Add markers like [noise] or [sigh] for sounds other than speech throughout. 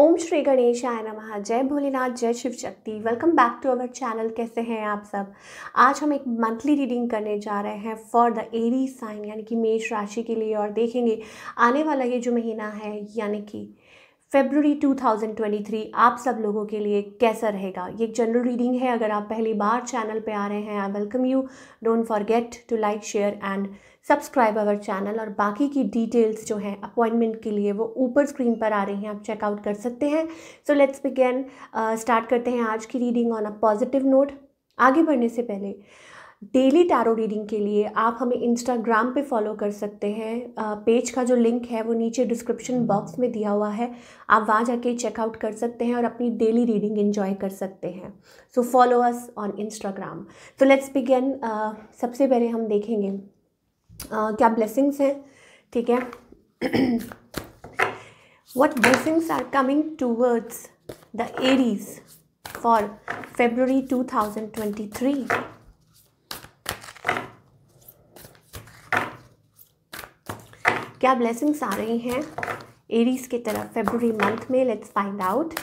ओम श्री गणेश आय नमः जय भोलेनाथ जय Shiv Shakti welcome back to our channel कैसे हैं आप सब आज हम एक मंथली रीडिंग करने जा रहे हैं फॉर द एरी साइन यानी कि मेष राशि के लिए और देखेंगे आने वाला ये जो महीना है यानी कि फेबररी 2023 आप सब लोगों के लिए कैसा रहेगा ये एक जनरल रीडिंग है अगर आप पहली बार चैनल पे आ रहे हैं I welcome you don't forget to like share and subscribe our channel और बाकी की डिटेल्स जो हैं अपॉइंटमेंट के लिए वो ऊपर स्क्रीन पर आ रही हैं आप चेकआउट कर सकते हैं सो लेट्स बिगेन स्टार्ट करते हैं आज की reading on a positive note आगे बढ़ने से पहले डेली टैरो रीडिंग के लिए आप हमें इंस्टाग्राम पे फॉलो कर सकते हैं पेज का जो लिंक है वो नीचे डिस्क्रिप्शन बॉक्स में दिया हुआ है आप वहाँ जाके चेकआउट कर सकते हैं और अपनी डेली रीडिंग इन्जॉय कर सकते हैं so follow us on Instagram तो लेट्स बिगेन सबसे पहले हम देखेंगे uh, क्या ब्लेसिंग्स हैं ठीक है what blessings are coming towards the Aries for February two thousand twenty three क्या ब्लेसिंग्स आ रही हैं एरीज की तरफ फेबररी मंथ में let's find out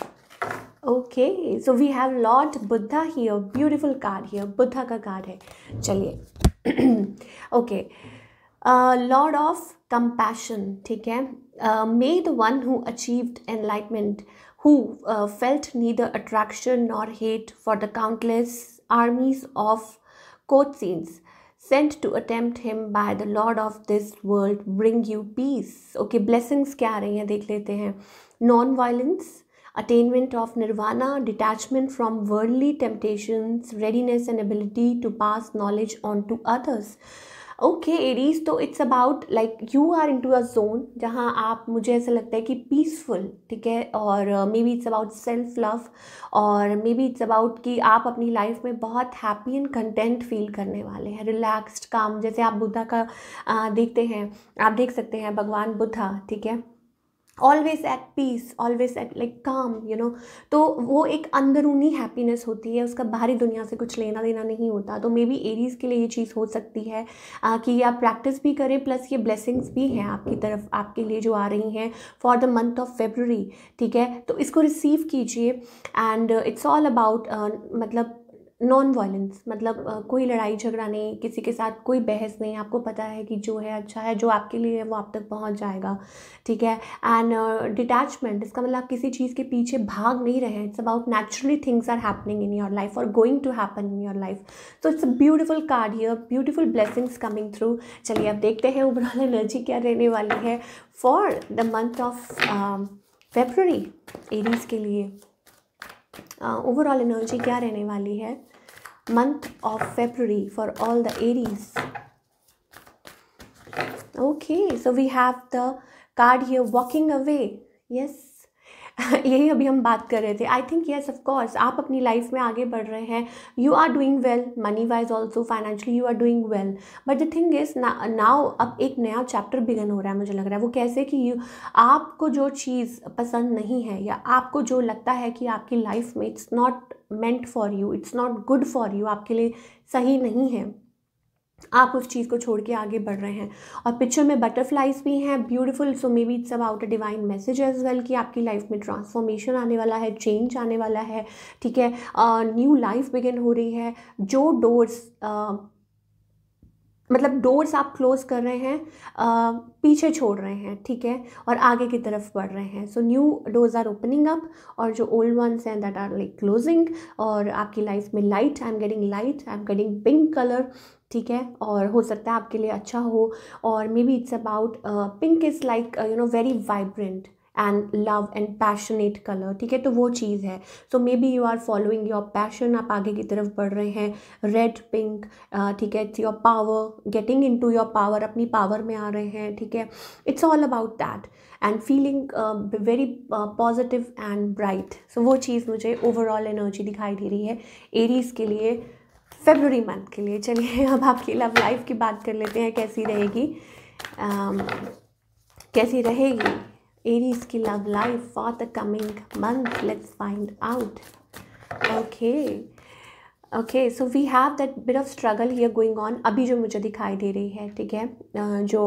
okay so we have lord Buddha here beautiful card here Buddha का कार्ड है चलिए ओके लॉर्ड ऑफ कंपैशन ठीक है may the one who achieved enlightenment who felt neither attraction nor hate for the countless armies of coat scenes sent to attempt him by the lord of this world bring you peace okay blessings क्या आ रही हैं देख लेते Non-violence, attainment of nirvana detachment from worldly temptations readiness and ability to pass knowledge on to others okay Aries तो it's about like you are into a zone जहाँ आप मुझे ऐसा लगता है कि पीसफुल ठीक है और maybe it's about self love और मे बी इट्स अबाउट कि आप अपनी लाइफ में बहुत हैप्पी एंड कंटेंट फील करने वाले हैं रिलैक्सड काम जैसे आप बुद्धा का आ, uh, देखते हैं आप देख सकते हैं भगवान बुद्धा ठीक है always at peace always at like calm you know तो वो एक अंदरूनी हैप्पीनेस होती है उसका बाहरी दुनिया से कुछ लेना देना नहीं होता तो मे बी एरीज़ के लिए ये चीज़ हो सकती है आ, कि आप प्रैक्टिस भी करें प्लस ये ब्लेसिंग्स भी हैं आपकी तरफ आपके लिए जो आ रही हैं for the month of February ठीक है तो इसको रिसीव कीजिए एंड इट्स ऑल अबाउट मतलब नॉन वायलेंस मतलब कोई लड़ाई झगड़ा नहीं किसी के साथ कोई बहस नहीं आपको पता है कि जो है अच्छा है जो आपके लिए है वो आप तक पहुंच जाएगा ठीक है एंड डिटैचमेंट इसका मतलब आप किसी चीज़ के पीछे भाग नहीं रहे it's about naturally things are happening in your life और going to happen in your life so it's a beautiful card here beautiful blessings coming through चलिए अब देखते हैं ओवरऑल एनर्जी क्या रहने वाली है for the month of February Aries के लिए ओवरऑल एनर्जी क्या रहने वाली है month of February for all the Aries. Okay, so we have the card here walking away. Yes. [laughs] यही अभी हम बात कर रहे थे आई थिंक येस ऑफकोर्स आप अपनी लाइफ में आगे बढ़ रहे हैं you are doing well money wise also financially you are doing well but the thing is now अब एक नया चैप्टर बिगन हो रहा है मुझे लग रहा है वो कैसे कि यू आपको जो चीज़ पसंद नहीं है या आपको जो लगता है कि आपकी लाइफ में it's not meant for you it's not good for you आपके लिए सही नहीं है आप उस चीज़ को छोड़ के आगे बढ़ रहे हैं और पिक्चर में बटरफ्लाइज भी हैं beautiful so maybe it's about a divine message as well कि आपकी लाइफ में ट्रांसफॉर्मेशन आने वाला है चेंज आने वाला है ठीक है न्यू लाइफ बिगिन हो रही है जो डोर्स मतलब डोर्स आप क्लोज कर रहे हैं आ, पीछे छोड़ रहे हैं ठीक है और आगे की तरफ बढ़ रहे हैं so new doors are opening up और जो ओल्ड वंस हैं दैट आर लाइक क्लोजिंग और आपकी लाइफ में light I am getting light I am getting pink colour ठीक है और हो सकता है आपके लिए अच्छा हो और maybe it's about pink is like you know very vibrant and love and passionate colour ठीक है तो वो चीज़ है so maybe you are following your passion आप आगे की तरफ बढ़ रहे हैं रेड पिंक uh, ठीक है it's your power getting into your power अपनी पावर में आ रहे हैं ठीक है it's all about that and feeling very positive and bright so वो चीज़ मुझे ओवरऑल एनर्जी दिखाई दे रही है एरीज़ के लिए फेबररी मंथ के लिए चलिए अब आपकी लव लाइफ की बात कर लेते हैं कैसी रहेगी um, कैसी रहेगी Aries ki love life for the coming month. Let's find out. Okay. Okay so we have that bit of struggle here going on अभी जो मुझे दिखाई दे रही है ठीक है जो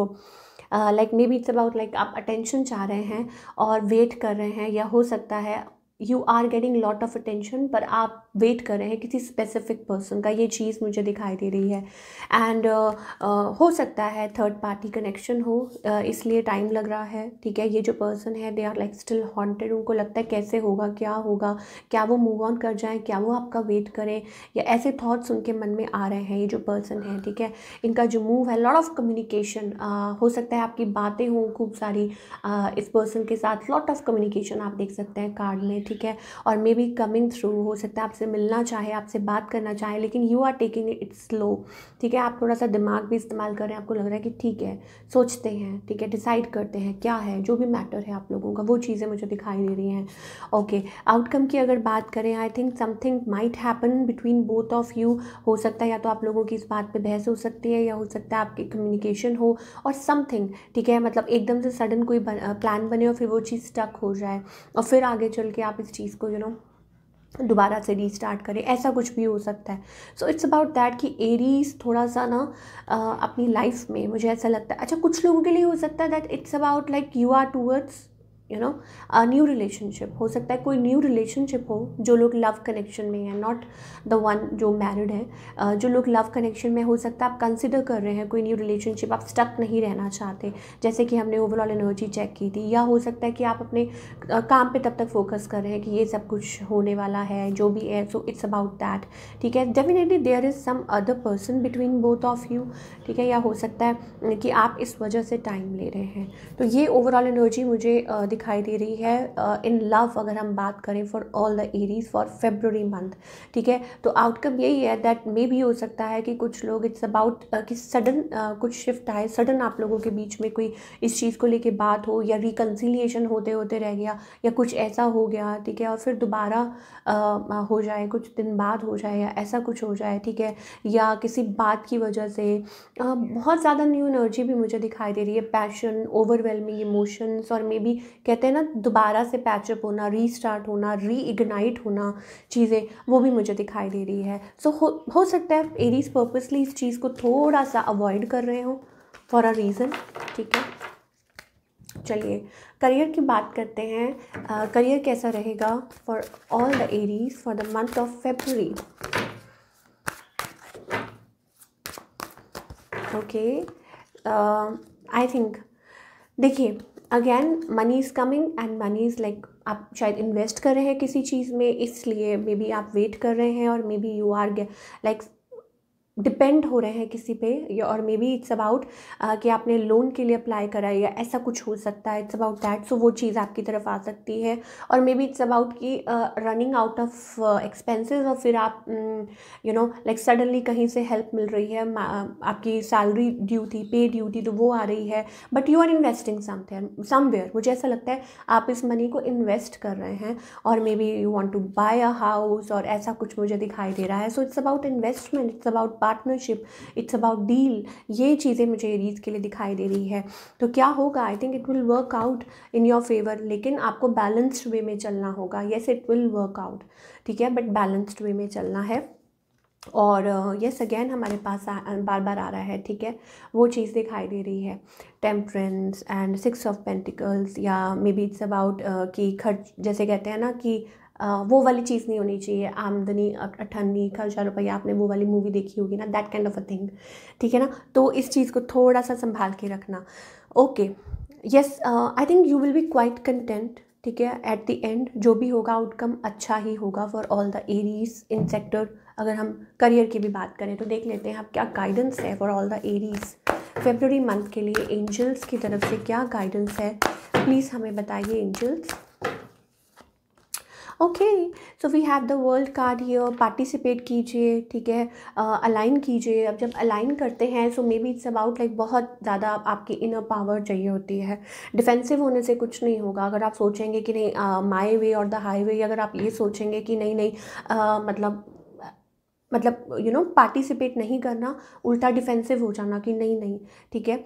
like maybe it's about like आप अटेंशन चाह रहे हैं और वेट कर रहे हैं या हो सकता है you are getting lot of attention पर आप वेट कर रहे हैं किसी स्पेसिफिक पर्सन का ये चीज़ मुझे दिखाई दे रही है एंड uh, uh, हो सकता है थर्ड पार्टी कनेक्शन हो uh, इसलिए टाइम लग रहा है ठीक है ये जो पर्सन है they are like still haunted उनको लगता है कैसे होगा क्या होगा क्या वो मूव ऑन कर जाएँ क्या वो आपका वेट करें या ऐसे थाट्स उनके मन में आ रहे हैं ये जो पर्सन है ठीक है इनका जो मूव है लॉट ऑफ कम्युनिकेशन हो सकता है आपकी बातें हों खूब सारी uh, इस पर्सन के साथ लॉट ऑफ कम्युनिकेशन आप देख सकते हैं कार्ड में ठीक है और मे बी कमिंग थ्रू हो सकता है आपसे आपसे मिलना चाहे आपसे बात करना चाहे लेकिन you are taking it slow ठीक है आप थोड़ा सा दिमाग भी इस्तेमाल कर रहे हैं आपको लग रहा है कि ठीक है सोचते हैं ठीक है डिसाइड करते हैं क्या है जो भी मैटर है आप लोगों का वो चीज़ें मुझे दिखाई दे रही हैं ओके आउटकम की अगर बात करें I think something might happen between both of you हो सकता है या तो आप लोगों की इस बात पर बहस हो सकती है या हो सकता है आपकी कम्युनिकेशन हो और समथिंग ठीक है मतलब एकदम से सडन कोई प्लान बने और फिर वो चीज़ स्टक हो जाए और फिर आगे चल के आप इस चीज़ को यू you नो know, दोबारा से रीस्टार्ट करें ऐसा कुछ भी हो सकता है सो इट्स अबाउट दैट कि एरीज थोड़ा सा ना अपनी लाइफ में मुझे ऐसा लगता है अच्छा कुछ लोगों के लिए हो सकता है that it's about like you are towards you know new relationship हो सकता है कोई न्यू रिलेशनशिप हो जो लोग लव कनेक्शन में है नॉट द वन जो मैरिड है uh, जो लोग लव कनेक्शन में हो सकता है आप कंसिडर कर रहे हैं कोई न्यू रिलेशनशिप आप स्टक नहीं रहना चाहते जैसे कि हमने ओवरऑल एनर्जी चेक की थी या हो सकता है कि आप अपने uh, काम पे तब तक फोकस कर रहे हैं कि ये सब कुछ होने वाला है जो भी है सो इट्स अबाउट दैट ठीक है definitely there is some other person between both of you ठीक है या हो सकता है कि आप इस वजह से टाइम ले रहे हैं तो ये ओवरऑल एनर्जी मुझे uh, दिखाई दे रही है इन लव अगर हम बात करें for all the Aries for February month ठीक है तो आउटकम यही है दैट मे भी हो सकता है कि कुछ लोग इट्स अबाउट कि सडन कुछ शिफ्ट आए सडन आप लोगों के बीच में कोई इस चीज़ को लेके बात हो या रिकन्सिलिएशन होते होते रह गया या कुछ ऐसा हो गया ठीक है और फिर दोबारा हो जाए कुछ दिन बाद हो जाए या ऐसा कुछ हो जाए ठीक है या किसी बात की वजह से uh, बहुत ज़्यादा न्यू एनर्जी भी मुझे दिखाई दे रही है पैशन ओवरवेलमिंग इमोशंस और मे बी कहते हैं ना दोबारा से पैचअप होना रीस्टार्ट होना रीइग्नाइट होना चीज़ें वो भी मुझे दिखाई दे रही है सो so, हो हो सकता है एरीज पर्पसली इस चीज़ को थोड़ा सा अवॉइड कर रहे हो फॉर अ रीज़न ठीक है चलिए करियर की बात करते हैं करियर uh, कैसा रहेगा for all the Aries for the month of February okay I think देखिए again money is coming and money is like आप शायद इन्वेस्ट कर रहे हैं किसी चीज़ में इसलिए मे बी आप वेट कर रहे हैं और maybe you are like depend हो रहे हैं किसी पे या और मे बी इट्स अबाउट कि आपने लोन के लिए अप्लाई करा या ऐसा कुछ हो सकता है इट्स अबाउट दैट सो वो चीज़ आपकी तरफ आ सकती है और मे बी इट्स अबाउट कि रनिंग आउट ऑफ एक्सपेंसेस और फिर आप यू नो लाइक सडनली कहीं से हेल्प मिल रही है आपकी सैलरी ड्यू थी पे ड्यू थी तो वो आ रही है but you are investing something somewhere मुझे ऐसा लगता है आप इस मनी को इन्वेस्ट कर रहे हैं और maybe you want to buy a house और ऐसा कुछ मुझे दिखाई दे रहा है so it's about investment it's about partnership it's about deal ये चीज़ें मुझे एरीज के लिए दिखाई दे रही है तो क्या होगा I think it will work out in your favour लेकिन आपको बैलेंस्ड वे में चलना होगा yes it will work out ठीक है बट बैलेंस्ड वे में चलना है और यस uh, अगेन yes, हमारे पास आ, बार बार आ रहा है ठीक है वो चीज़ दिखाई दे रही है temperance and six of pentacles या मे बी इट्स अबाउट कि खर्च जैसे कहते हैं ना कि वो वाली चीज़ नहीं होनी चाहिए आमदनी अठन्नी खर्चा रुपया आपने वो वाली मूवी देखी होगी ना that kind of a thing ठीक है ना तो इस चीज़ को थोड़ा सा संभाल के रखना okay yes I think you will be quite content ठीक है एट द एंड जो भी होगा आउटकम अच्छा ही होगा for all the Aries in sector अगर हम करियर की भी बात करें तो देख लेते हैं आप क्या गाइडेंस है for all the Aries February month के लिए एंजल्स की तरफ से क्या गाइडेंस है प्लीज़ हमें बताइए angels okay so we have the world card here participate कीजिए ठीक है अलाइन कीजिए अब जब अलाइन करते हैं so maybe it's about like बहुत ज़्यादा आपकी इनर पावर चाहिए होती है डिफेंसिव होने से कुछ नहीं होगा अगर आप सोचेंगे कि नहीं माई वे और द हाई वे अगर आप ये सोचेंगे कि नहीं नहीं uh, मतलब मतलब यू नो पार्टिसिपेट नहीं करना उल्टा डिफेंसिव हो जाना कि नहीं नहीं ठीक है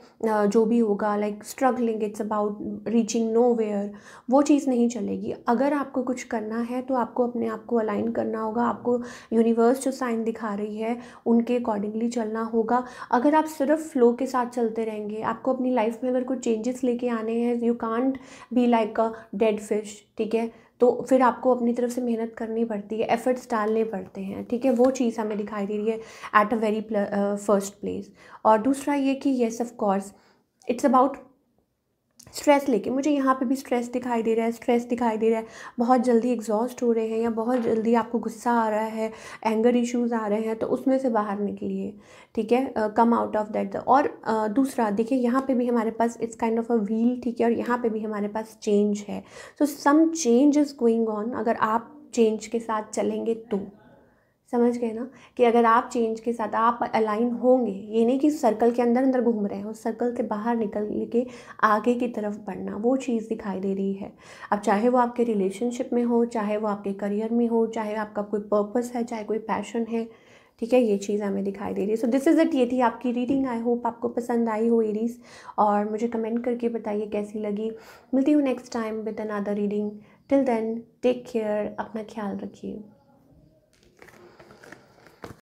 जो भी होगा like struggling it's about reaching nowhere वो चीज़ नहीं चलेगी अगर आपको कुछ करना है तो आपको अपने आप को अलाइन करना होगा आपको यूनिवर्स जो साइन दिखा रही है उनके अकॉर्डिंगली चलना होगा अगर आप सिर्फ फ्लो के साथ चलते रहेंगे आपको अपनी लाइफ में अगर कुछ चेंजेस लेके आने हैं you can't be like a dead fish ठीक है तो फिर आपको अपनी तरफ से मेहनत करनी पड़ती है एफ़र्ट्स डालने पड़ते हैं ठीक है वो चीज़ हमें दिखाई दे रही है at a very first place और दूसरा ये कि yes of course it's about stress लेके मुझे यहाँ पे भी स्ट्रेस दिखाई दे रहा है स्ट्रेस दिखाई दे रहा है बहुत जल्दी एग्जॉस्ट हो रहे हैं या बहुत जल्दी आपको गुस्सा आ रहा है एंगर इश्यूज आ रहे हैं तो उसमें से बाहर निकलिए ठीक है कम आउट ऑफ दैट और uh, दूसरा देखिए यहाँ पे भी हमारे पास it's kind of a wheel ठीक है और यहाँ पे भी हमारे पास चेंज है so some change is going on अगर आप चेंज के साथ चलेंगे तो समझ गए ना कि अगर आप चेंज के साथ आप अलाइन होंगे ये नहीं कि सर्कल के अंदर अंदर घूम रहे हो सर्कल से बाहर निकल के आगे की तरफ बढ़ना वो चीज़ दिखाई दे रही है अब चाहे वो आपके रिलेशनशिप में हो चाहे वो आपके करियर में हो चाहे आपका कोई पर्पस है चाहे कोई पैशन है ठीक है ये चीज़ हमें दिखाई दे रही है सो दिस इज़ इट ये थी आपकी रीडिंग आई होप आपको पसंद आई हो एरीज और मुझे कमेंट करके बताइए कैसी लगी मिलती हूँ next time with another reading till then take care अपना ख्याल रखिए